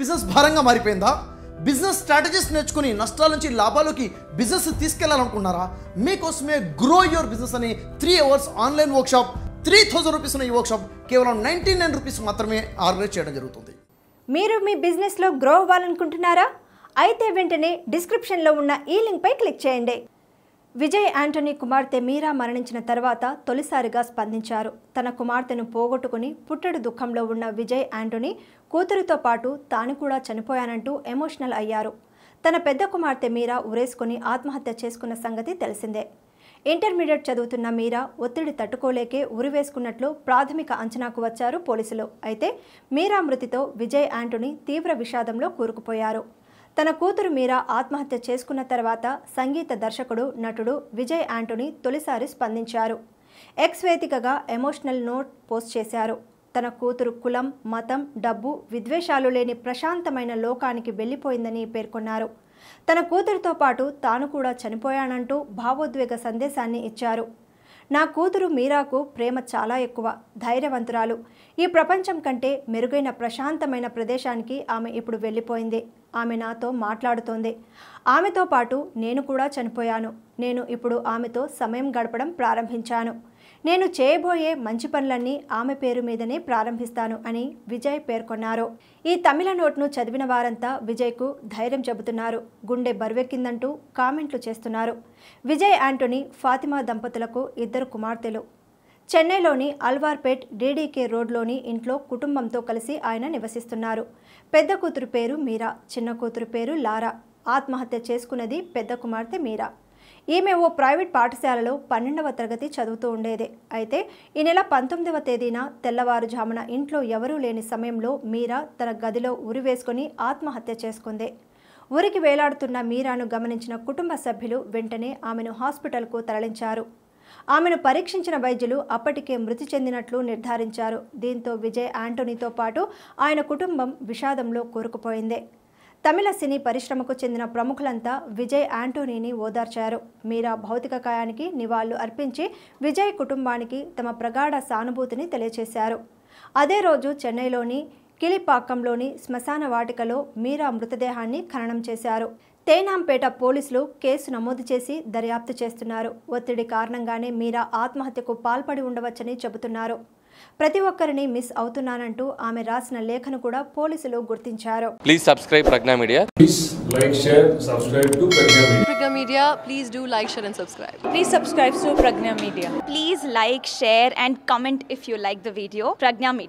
business భారంగా మారిపోయిందా business strategies నేర్చుకుని నష్టాల నుంచి లాభాలకి బిజినెస్ తీసుకెళ్లాలనుకున్నారా మీకోసమే గ్రో యువర్ బిజినెస్ అని three hours online workshop three thousand rupees ఉన్న ఈ వర్క్షాప్ కేవలం నైన్టీ నైన్ రూపీస్ మాత్రమే ఆర్గనైజ్ చేయడం జరుగుతుంది మీరు మీ బిజినెస్లో గ్రో అవ్వాలనుకుంటున్నారా అయితే వెంటనే డిస్క్రిప్షన్లో ఉన్న ఈ లింక్పై క్లిక్ చేయండి విజయ్ యాంటనీ కుమార్తె మీరా మరణించిన తర్వాత తొలిసారిగా స్పందించారు తన కుమార్తెను పోగొట్టుకుని పుట్టడు దుఃఖంలో ఉన్న విజయ్ యాంటనీ కూతురితో పాటు తాను కూడా చనిపోయానంటూ ఎమోషనల్ అయ్యారు తన పెద్ద కుమార్తె మీరా ఉరేసుకుని ఆత్మహత్య చేసుకున్న సంగతి తెలిసిందే ఇంటర్మీడియట్ చదువుతున్న మీరా ఒత్తిడి తట్టుకోలేకే ఉరివేసుకున్నట్లు ప్రాథమిక అంచనాకు వచ్చారు పోలీసులు అయితే మీరా మృతితో విజయ్ యాంటనీ తీవ్ర విషాదంలో కూరుకుపోయారు తన కూతురు మీరా ఆత్మహత్య చేసుకున్న తర్వాత సంగీత దర్శకుడు నటుడు విజయ్ యాంటోనీ తొలిసారి స్పందించారు ఎక్స్ వేదికగా ఎమోషనల్ నోట్ పోస్ట్ చేశారు తన కూతురు కులం మతం డబ్బు విద్వేషాలు లేని ప్రశాంతమైన లోకానికి వెళ్ళిపోయిందని పేర్కొన్నారు తన కూతురితో పాటు తాను కూడా చనిపోయానంటూ భావోద్వేగ సందేశాన్ని ఇచ్చారు నా కూతురు మీరాకు ప్రేమ చాలా ఎక్కువ ధైర్యవంతురాలు ఈ ప్రపంచం కంటే మెరుగైన ప్రశాంతమైన ప్రదేశానికి ఆమె ఇప్పుడు వెళ్ళిపోయింది ఆమె నాతో మాట్లాడుతోంది ఆమెతో పాటు నేను కూడా చనిపోయాను నేను ఇప్పుడు ఆమెతో సమయం గడపడం ప్రారంభించాను నేను చేయబోయే మంచి పనులన్నీ ఆమె పేరు మీదనే ప్రారంభిస్తాను అని విజయ్ పేర్కొన్నారు ఈ తమిళ నోట్ను చదివిన వారంతా విజయ్కు ధైర్యం చెబుతున్నారు గుండె బరువెక్కిందంటూ కామెంట్లు చేస్తున్నారు విజయ్ ఆంటోనీ ఫాతిమా దంపతులకు ఇద్దరు కుమార్తెలు చెన్నైలోని అల్వార్పేట్ డీడీకే రోడ్లోని ఇంట్లో కుటుంబంతో కలిసి ఆయన నివసిస్తున్నారు పెద్ద కూతురు పేరు మీరా చిన్న కూతురు పేరు లారా ఆత్మహత్య చేసుకున్నది పెద్ద కుమార్తె మీరా ఈమె ఓ ప్రైవేట్ పాఠశాలలో పన్నెండవ తరగతి చదువుతూ ఉండేదే అయితే ఈ నెల పంతొమ్మిదవ తేదీన తెల్లవారుజామున ఇంట్లో ఎవరూ లేని సమయంలో మీరా తన గదిలో ఉరి వేసుకుని ఆత్మహత్య చేసుకుంది ఉరికి వేలాడుతున్న మీరాను గమనించిన కుటుంబ సభ్యులు వెంటనే ఆమెను హాస్పిటల్కు తరలించారు ఆమెను పరీక్షించిన వైద్యులు అప్పటికే మృతి చెందినట్లు నిర్ధారించారు దీంతో విజయ్ ఆంటోనీతో పాటు ఆయన కుటుంబం విషాదంలో కూరుకుపోయింది తమిళ సినీ పరిశ్రమకు చెందిన ప్రముఖులంతా విజయ్ ఆంటోనీని ఓదార్చారు మీరా భౌతిక కాయానికి నివాళులు అర్పించి విజయ్ కుటుంబానికి తమ ప్రగాఢ సానుభూతిని తెలియజేశారు అదే రోజు చెన్నైలోని కిలిపాకంలోని శ్మశాన వాటికలో మీరా మృతదేహాన్ని ఖననం చేశారు తేనాంపేట పోలీసులు కేసు నమోదు చేసి దర్యాప్తు చేస్తున్నారు ఒత్తిడి కారణంగానే మీరా ఆత్మహత్యకు పాల్పడి ఉండవచ్చని చెబుతున్నారు ప్రతి ఒక్కరిని మిస్ అవుతున్నానంటూ ఆమె రాసిన లేఖను కూడా పోలీసులు గుర్తించారు please subscribe Pragna media please like share subscribe to Pragna media please do like share and subscribe please subscribe to Pragna media please like share and comment if you like the video Pragna media